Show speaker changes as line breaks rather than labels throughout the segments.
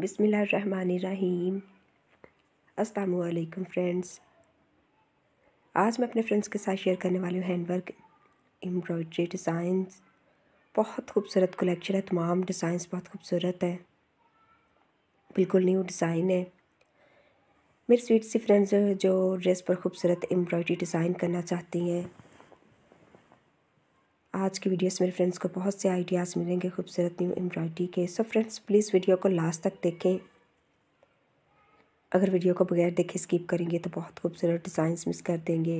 बिसमीम अस्सलाम फ्रेंड्स आज मैं अपने फ्रेंड्स के साथ शेयर करने वाली हूँ हैंडवर्क एम्ब्रॉयड्री डिज़ाइंस बहुत खूबसूरत कलेक्शन है तमाम डिज़ाइंस बहुत खूबसूरत हैं बिल्कुल न्यू डिज़ाइन है मेरी स्वीट सी फ्रेंड्स जो ड्रेस पर खूबसूरत एम्ब्रॉयड्री डिज़ाइन करना चाहती हैं आज की वीडियो से मेरे फ्रेंड्स को बहुत से आइडियाज़ मिलेंगे खूबसूरत न्यू एम्ब्रॉयडरी के सो फ्रेंड्स प्लीज़ वीडियो को लास्ट तक देखें अगर वीडियो को बगैर देखे स्किप करेंगे तो बहुत खूबसूरत डिज़ाइंस मिस कर देंगे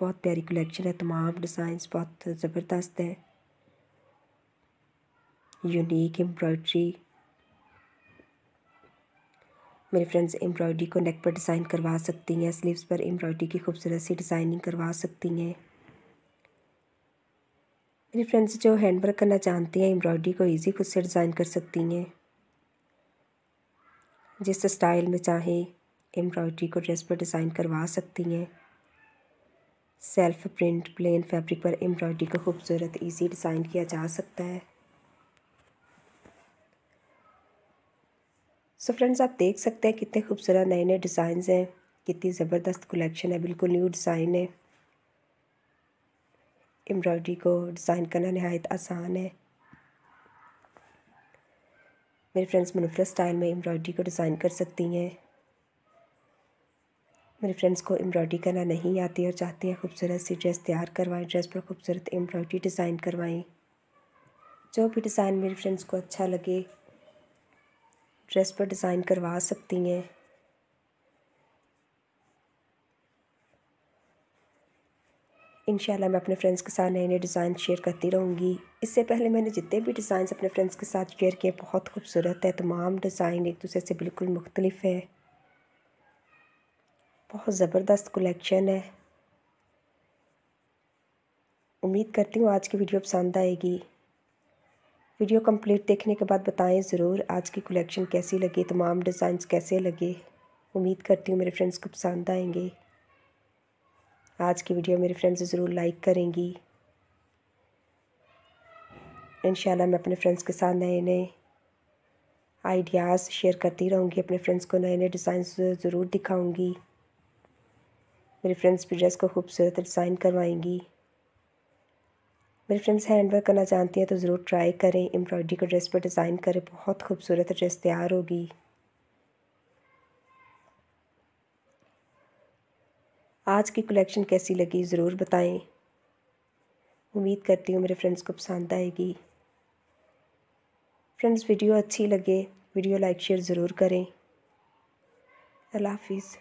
बहुत प्यारी कलेक्शन है तमाम डिज़ाइंस बहुत ज़बरदस्त हैं यूनिक एम्ब्रॉयड्री मेरे फ्रेंड्स एम्ब्रॉयड्री को नेक पर डिज़ाइन करवा सकती हैं स्लीव्स पर एम्ब्रॉयड्री की खूबसूरत सी डिज़ाइनिंग करवा सकती हैं मेरी फ्रेंड्स जो हैंड वर्क करना चाहती हैं एम्ब्रॉयडरी को इजी खुद से डिज़ाइन कर सकती हैं जिस स्टाइल में चाहें एम्ब्रॉयडरी को ड्रेस पर डिज़ाइन करवा सकती हैं सेल्फ प्रिंट प्लेन फैब्रिक पर एम्ब्रॉयडरी को खूबसूरत इजी डिज़ाइन किया जा सकता है सो so फ्रेंड्स आप देख सकते हैं कितने खूबसूरत नए नए डिज़ाइन हैं कितनी ज़बरदस्त कलेक्शन है बिल्कुल न्यू डिज़ाइन है एम्ब्रॉयडरी को डिज़ाइन करना नहायत आसान है मेरे फ्रेंड्स मुनफरद स्टाइल में एम्ब्रॉयडरी को डिज़ाइन कर सकती हैं मेरे फ्रेंड्स को एम्ब्रॉयडरी करना नहीं आती और चाहती हैं खूबसूरत सी ड्रेस तैयार करवाएं ड्रेस पर खूबसूरत एम्ब्रॉयडरी डिज़ाइन करवाएं जो भी डिज़ाइन मेरे फ्रेंड्स को अच्छा लगे ड्रेस पर डिज़ाइन करवा सकती हैं इन मैं अपने फ्रेंड्स के साथ नए नए डिज़ाइन शेयर करती रहूँगी इससे पहले मैंने जितने भी डिज़ाइन अपने फ्रेंड्स के साथ शेयर किए बहुत खूबसूरत है तमाम डिज़ाइन एक दूसरे से बिल्कुल मुख्तलिफ है बहुत ज़बरदस्त कलेक्शन है उम्मीद करती हूँ आज की वीडियो पसंद आएगी वीडियो कंप्लीट देखने के बाद बताएं ज़रूर आज की कलेक्शन कैसी लगी तमाम डिज़ाइंस कैसे लगे उम्मीद करती हूँ मेरे फ्रेंड्स को पसंद आएंगे आज की वीडियो मेरे फ्रेंड्स ज़रूर लाइक करेंगी इंशाल्लाह मैं अपने फ्रेंड्स के साथ नए नए आइडियाज़ शेयर करती रहूँगी अपने फ्रेंड्स को नए नए डिज़ाइन ज़रूर दिखाऊँगी मेरे फ्रेंड्स भी ड्रेस को खूबसूरत डिज़ाइन करवाएंगी मेरे फ्रेंड्स हैंड वर्क करना जानती हैं तो ज़रूर ट्राई करें एम्ब्रॉयडरी को ड्रेस पर डिज़ाइन करें बहुत खूबसूरत ड्रेस तैयार होगी आज की कलेक्शन कैसी लगी ज़रूर बताएं उम्मीद करती हूँ मेरे फ्रेंड्स को पसंद आएगी फ्रेंड्स वीडियो अच्छी लगे वीडियो लाइक शेयर ज़रूर करें अल्लाह हाफिज़